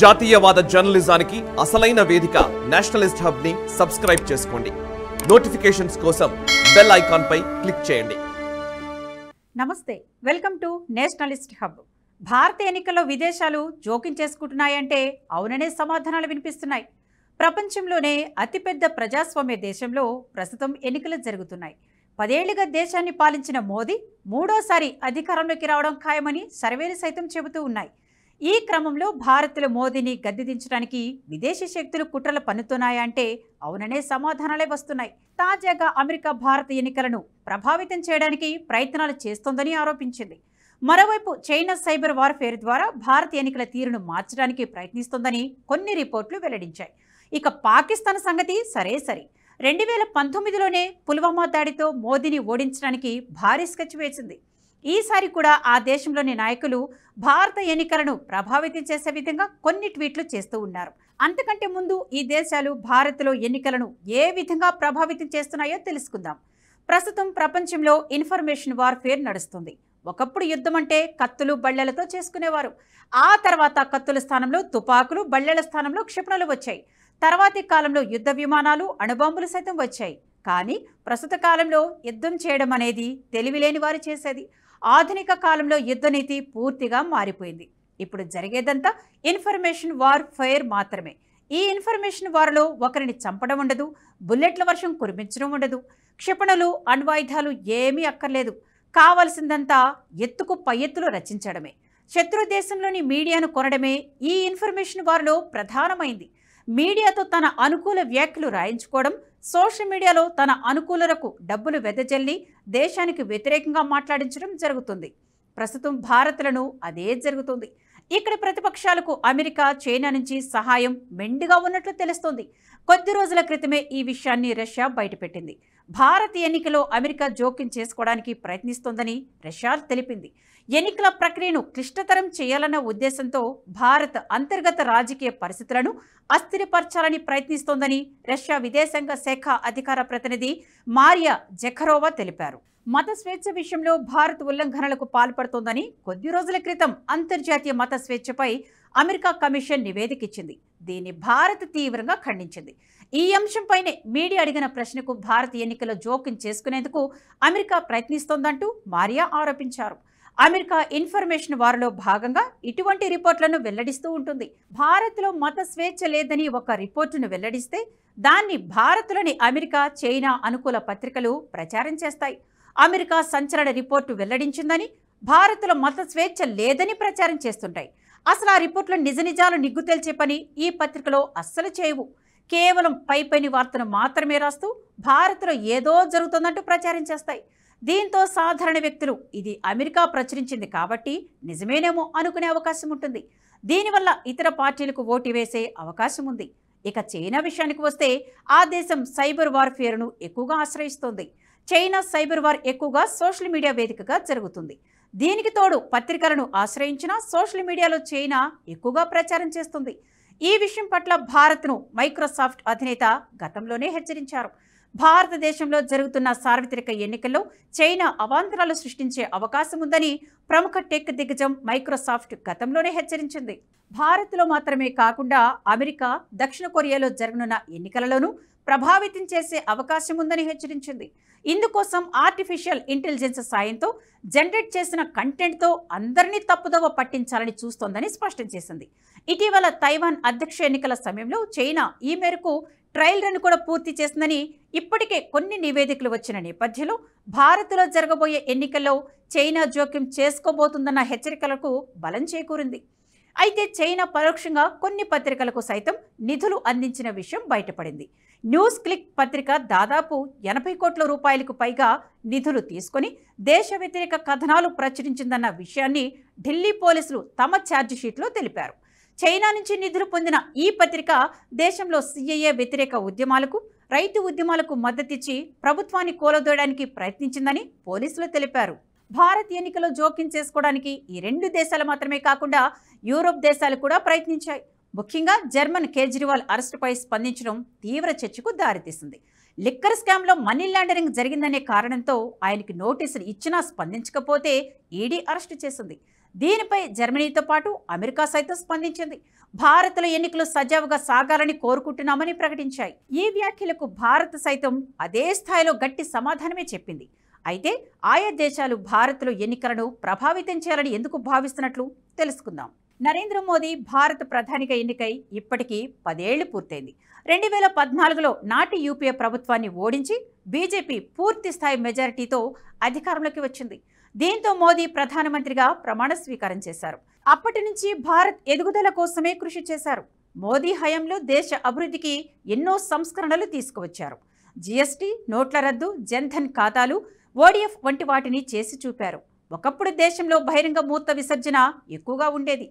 జాతీయవాద జర్నలిజానికి అసలైన వేదిక నేషనలిస్ట్ హబ్ ని సబ్స్క్రైబ్ చేసుకోండి నోటిఫికేషన్స్ కోసం బెల్ ఐకాన్ పై క్లిక్ చేయండి నమస్తే వెల్కమ్ టు నేషనలిస్ట్ హబ్ భారత ఎన్నికల్లో విదేశాలు జోక్యం చేసుకుంటున్నాయంటే అవుననే సమాధానాలు వినిపిస్తున్నాయి ప్రపంచంలోనే అతిపెద్ద ప్రజాస్వామ్య దేశంలో ప్రస్తుతం ఎన్నికలు జరుగుతున్నాయి పదేళ్లుగా దేశాన్ని పాలించిన మోదీ మూడోసారి అధికారంలోకి రావడం ఖాయమని సర్వేలు సైతం చెబుతూ ఉన్నాయి ఈ క్రమంలో భారత్లో మోదీని గద్దెదించడానికి విదేశీ శక్తులు కుట్రలు పన్నుతున్నాయా అంటే అవుననే సమాధానాలే వస్తున్నాయి తాజాగా అమెరికా భారత ఎన్నికలను ప్రభావితం చేయడానికి ప్రయత్నాలు చేస్తోందని ఆరోపించింది మరోవైపు చైనా సైబర్ వార్ఫేర్ ద్వారా భారత ఎన్నికల తీరును మార్చడానికి ప్రయత్నిస్తోందని కొన్ని రిపోర్ట్లు వెల్లడించాయి ఇక పాకిస్తాన్ సంగతి సరే సరే రెండు వేల పంతొమ్మిదిలోనే పుల్వామా దాడితో మోదీని ఓడించడానికి భారీ స్కెచ్ వేసింది ఈసారి కూడా ఆ దేశంలోని నాయకులు భారత ఎన్నికలను ప్రభావితం చేసే విధంగా కొన్ని ట్వీట్లు చేస్తూ ఉన్నారు అంతకంటే ముందు ఈ దేశాలు భారత్లో ఎన్నికలను ఏ విధంగా ప్రభావితం చేస్తున్నాయో తెలుసుకుందాం ప్రస్తుతం ప్రపంచంలో ఇన్ఫర్మేషన్ వార్ఫేర్ నడుస్తుంది ఒకప్పుడు యుద్ధం అంటే కత్తులు బళ్ళెలతో చేసుకునేవారు ఆ తర్వాత కత్తుల స్థానంలో తుపాకులు బళ్ళెల స్థానంలో క్షిపణులు వచ్చాయి తర్వాతి కాలంలో యుద్ధ విమానాలు అణుబాంబులు సైతం వచ్చాయి కానీ ప్రస్తుత కాలంలో యుద్ధం చేయడం అనేది తెలివిలేని వారు చేసేది ఆధునిక కాలంలో యుద్ధనీతి పూర్తిగా మారిపోయింది ఇప్పుడు జరిగేదంతా ఇన్ఫర్మేషన్ వార్ ఫైర్ మాత్రమే ఈ ఇన్ఫర్మేషన్ వార్లో ఒకరిని చంపడం ఉండదు బుల్లెట్ల వర్షం కురిపించడం ఉండదు క్షిపణులు అణ్వాయుధాలు ఏమీ అక్కర్లేదు కావలసిందంతా ఎత్తుకు పై ఎత్తులు రచించడమే శత్రు దేశంలోని మీడియాను కొనడమే ఈ ఇన్ఫర్మేషన్ వారిలో ప్రధానమైంది మీడియాతో తన అనుకూల వ్యాఖ్యలు రాయించుకోవడం సోషల్ మీడియాలో తన అనుకూలరకు డబ్బులు వెదజల్లి దేశానికి వ్యతిరేకంగా మాట్లాడించడం జరుగుతుంది ప్రస్తుతం భారత్లను అదే జరుగుతుంది ఇక్కడ ప్రతిపక్షాలకు అమెరికా చైనా నుంచి సహాయం మెండుగా ఉన్నట్లు తెలుస్తోంది కొద్ది రోజుల క్రితమే ఈ విషయాన్ని రష్యా బయటపెట్టింది భారత్ ఎన్నికలో అమెరికా జోక్యం చేసుకోవడానికి ప్రయత్నిస్తోందని రష్యా తెలిపింది ఎన్నికల ప్రక్రియను క్లిష్టతరం చేయాలన్న ఉద్దేశంతో భారత్ అంతర్గత రాజకీయ పరిస్థితులను అస్థిరపరచాలని ప్రయత్నిస్తోందని రష్యా విదేశాంగ శాఖ అధికార ప్రతినిధి మారియా జఖరోవా తెలిపారు మత స్వేచ్ఛ విషయంలో భారత్ ఉల్లంఘనలకు పాల్పడుతోందని కొద్ది రోజుల క్రితం అంతర్జాతీయ మత స్వేచ్ఛపై అమెరికా కమిషన్ నివేదిక ఇచ్చింది దీన్ని భారత్ తీవ్రంగా ఖండించింది ఈ అంశంపైనే మీడియా అడిగిన ప్రశ్నకు భారత్ ఎన్నికల జోక్యం చేసుకునేందుకు అమెరికా ప్రయత్నిస్తోందంటూ మారియా ఆరోపించారు అమెరికా ఇన్ఫర్మేషన్ వారిలో భాగంగా ఇటువంటి రిపోర్ట్లను వెల్లడిస్తూ ఉంటుంది భారత్లో మత స్వేచ్ఛ లేదని ఒక రిపోర్టును వెల్లడిస్తే దాన్ని భారత్లోని అమెరికా చైనా అనుకూల పత్రికలు ప్రచారం చేస్తాయి అమెరికా సంచలన రిపోర్టు వెల్లడించిందని భారత్లో మత స్వేచ్ఛ లేదని ప్రచారం చేస్తుంటాయి అసలు ఆ రిపోర్ట్లు నిజ నిజాలు నిగ్గు తెల్చే పని ఈ పత్రికలో అస్సలు చేయవు కేవలం పైపైని వార్తను మాత్రమే రాస్తూ భారత్లో ఏదో జరుగుతుందంటూ ప్రచారం చేస్తాయి దీంతో సాధారణ వ్యక్తులు ఇది అమెరికా ప్రచురించింది కాబట్టి నిజమేనేమో అనుకునే అవకాశం ఉంటుంది దీనివల్ల ఇతర పార్టీలకు ఓటు వేసే అవకాశం ఉంది ఇక చైనా విషయానికి వస్తే ఆ దేశం సైబర్ వార్ఫేర్ను ఎక్కువగా ఆశ్రయిస్తోంది చైనా సైబర్ వార్ ఎక్కువగా సోషల్ మీడియా వేదికగా జరుగుతుంది దీనికి తోడు పత్రికలను ఆశ్రయించిన సోషల్ మీడియాలో చైనా ఎక్కువగా ప్రచారం చేస్తుంది ఈ విషయం పట్ల భారత్ను మైక్రోసాఫ్ట్ అధినేత గతంలోనే హెచ్చరించారు భారతదేశంలో జరుగుతున్న సార్వత్రిక ఎన్నికల్లో చైనా అవాంతరాలు సృష్టించే అవకాశం ఉందని ప్రముఖ టెక్ దిగ్గజం మైక్రోసాఫ్ట్ గతంలోనే హెచ్చరించింది భారత్లో మాత్రమే కాకుండా అమెరికా దక్షిణ కొరియాలో జరగనున్న ఎన్నికలలోనూ ప్రభావితం చేసే అవకాశం ఉందని హెచ్చరించింది ఇందుకోసం ఆర్టిఫిషియల్ ఇంటెలిజెన్స్ సాయంతో జనరేట్ చేసిన కంటెంట్తో అందరినీ తప్పుదవ పట్టించాలని చూస్తోందని స్పష్టం చేసింది ఇటీవల తైవాన్ అధ్యక్ష ఎన్నికల సమయంలో చైనా ఈ మేరకు ట్రయల్ రన్ కూడా పూర్తి చేసిందని ఇప్పటికే కొన్ని నివేదికలు వచ్చిన నేపథ్యంలో భారత్లో జరగబోయే ఎన్నికల్లో చైనా జోక్యం చేసుకోబోతుందన్న హెచ్చరికలకు బలం చేకూరింది అయితే చైనా పరోక్షంగా కొన్ని పత్రికలకు సైతం నిధులు అందించిన విషయం బయటపడింది న్యూస్ క్లిక్ పత్రిక దాదాపు ఎనభై కోట్ల రూపాయలకు పైగా నిధులు తీసుకొని దేశ వ్యతిరేక కథనాలు ప్రచురించిందన్న విషయాన్ని ఢిల్లీ పోలీసులు తమ ఛార్జిషీట్లో తెలిపారు చైనా నుంచి నిధులు పొందిన ఈ పత్రిక దేశంలో సిఐఏ వ్యతిరేక ఉద్యమాలకు రైతు ఉద్యమాలకు మద్దతిచ్చి ప్రభుత్వాన్ని కూలదోయడానికి ప్రయత్నించిందని పోలీసులు తెలిపారు భారత్ ఎన్నికలో జోక్యం చేసుకోవడానికి ఈ రెండు దేశాలు మాత్రమే కాకుండా యూరోప్ దేశాలు కూడా ప్రయత్నించాయి ముఖ్యంగా జర్మన్ కేజ్రీవాల్ అరెస్టుపై స్పందించడం తీవ్ర చర్చకు దారితీసింది లిక్కర్ స్కామ్లో మనీ లాండరింగ్ జరిగిందనే కారణంతో ఆయనకి నోటీసులు ఇచ్చినా స్పందించకపోతే ఈడీ అరెస్టు చేసింది దీనిపై జర్మనీతో పాటు అమెరికా సైతం స్పందించింది భారత్లో ఎన్నికలు సజావుగా సాగాలని కోరుకుంటున్నామని ప్రకటించాయి ఈ వ్యాఖ్యలకు భారత్ సైతం అదే స్థాయిలో గట్టి సమాధానమే చెప్పింది అయితే ఆయా దేశాలు భారత్లో ఎన్నికలను ప్రభావితం చేయాలని ఎందుకు భావిస్తున్నట్లు తెలుసుకుందాం నరేంద్ర మోదీ భారత ప్రధానిగా ఎన్నికై ఇప్పటికీ పదేళ్లు పూర్తయింది రెండు వేల పద్నాలుగులో నాటి యూపీఏ ప్రభుత్వాన్ని ఓడించి బీజేపీ పూర్తి స్థాయి మెజారిటీతో అధికారంలోకి వచ్చింది దీంతో మోదీ ప్రధానమంత్రిగా ప్రమాణ స్వీకారం చేశారు అప్పటి నుంచి భారత్ ఎదుగుదల కోసమే కృషి చేశారు మోదీ హయాంలో దేశ అభివృద్ధికి ఎన్నో సంస్కరణలు తీసుకువచ్చారు జీఎస్టీ నోట్ల రద్దు జన్ధన్ ఖాతాలు ఓడిఎఫ్ వంటి వాటిని చేసి చూపారు ఒకప్పుడు దేశంలో బహిరంగ మూర్త విసర్జన ఎక్కువగా ఉండేది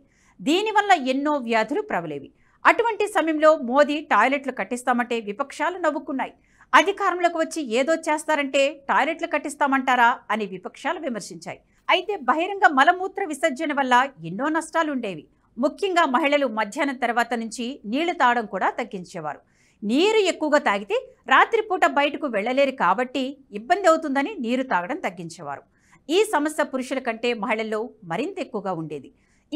దీనివల్ల ఎన్నో వ్యాధులు ప్రబలేవి అటువంటి సమయంలో మోదీ టాయిలెట్లు కట్టిస్తామంటే విపక్షాలు నవ్వుకున్నాయి అధికారంలోకి వచ్చి ఏదో చేస్తారంటే టాయిలెట్లు కట్టిస్తామంటారా అని విపక్షాలు విమర్శించాయి అయితే బహిరంగ మలమూత్ర విసర్జన వల్ల ఎన్నో నష్టాలు ఉండేవి ముఖ్యంగా మహిళలు మధ్యాహ్నం తర్వాత నుంచి నీళ్లు తాగడం కూడా తగ్గించేవారు నీరు ఎక్కువగా తాగితే రాత్రిపూట బయటకు వెళ్ళలేరు కాబట్టి ఇబ్బంది అవుతుందని నీరు తాగడం తగ్గించేవారు ఈ సమస్య పురుషుల కంటే మహిళల్లో మరింత ఎక్కువగా ఉండేది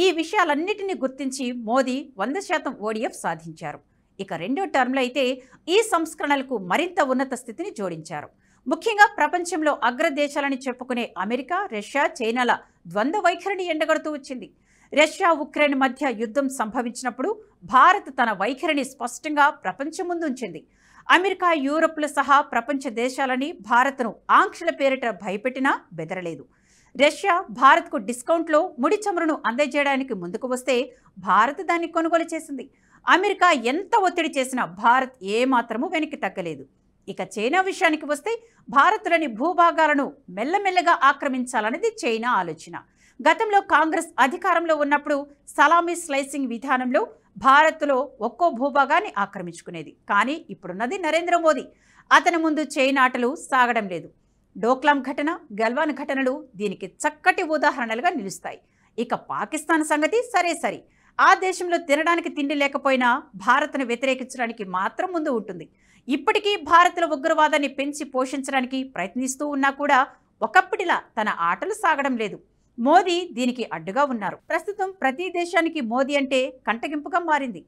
ఈ విషయాలన్నిటినీ గుర్తించి మోదీ వంద శాతం ఓడిఎఫ్ సాధించారు ఇక రెండో టర్మ్లో అయితే ఈ సంస్కరణలకు మరింత ఉన్నత స్థితిని జోడించారు ముఖ్యంగా ప్రపంచంలో అగ్రదేశాలని చెప్పుకునే అమెరికా రష్యా చైనాల ద్వంద్వ వైఖరిని ఎండగడుతూ వచ్చింది రష్యా ఉక్రెయిన్ మధ్య యుద్ధం సంభవించినప్పుడు భారత్ తన వైఖరిని స్పష్టంగా ప్రపంచం ముందుంచింది అమెరికా యూరోప్లు సహా ప్రపంచ దేశాలని భారత్ను ఆంక్షల పేరిట భయపెట్టినా బెదరలేదు రష్యా భారత్కు డిస్కౌంట్లో ముడి చమురును అందజేయడానికి ముందుకు వస్తే భారత్ దాన్ని కొనుగోలు చేసింది అమెరికా ఎంత ఒత్తిడి చేసినా భారత్ ఏమాత్రమూ వెనక్కి తగ్గలేదు ఇక చైనా విషయానికి వస్తే భారత్లోని భూభాగాలను మెల్లమెల్లగా ఆక్రమించాలనేది చైనా ఆలోచన గతంలో కాంగ్రెస్ అధికారంలో ఉన్నప్పుడు సలామీ స్లైసింగ్ విధానంలో భారత్లో ఒక్కో భూభాగాన్ని ఆక్రమించుకునేది కానీ ఇప్పుడున్నది నరేంద్ర మోదీ అతని ముందు చైనాటలు సాగడం లేదు డోక్లాం ఘటన గల్వాన్ ఘటనలు దీనికి చక్కటి ఉదాహరణలుగా నిలుస్తాయి ఇక పాకిస్తాన్ సంగతి సరే సరే ఆ దేశంలో తినడానికి తిండి లేకపోయినా భారత్ను వ్యతిరేకించడానికి మాత్రం ముందు ఉంటుంది ఇప్పటికీ భారత్లో ఉగ్రవాదాన్ని పెంచి పోషించడానికి ప్రయత్నిస్తూ ఉన్నా కూడా ఒకప్పటిలా తన ఆటలు సాగడం లేదు మోదీ దీనికి అడ్డుగా ఉన్నారు ప్రస్తుతం ప్రతి దేశానికి మోదీ అంటే కంటగింపుగా మారింది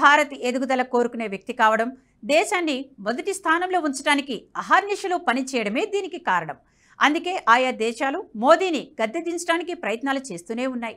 భారత్ ఎదుగుదల కోరుకునే వ్యక్తి కావడం దేశాన్ని మొదటి స్థానంలో ఉంచడానికి అహర్నిశలు పనిచేయడమే దీనికి కారణం అందుకే ఆయా దేశాలు మోదీని గద్దె దించడానికి ప్రయత్నాలు చేస్తూనే ఉన్నాయి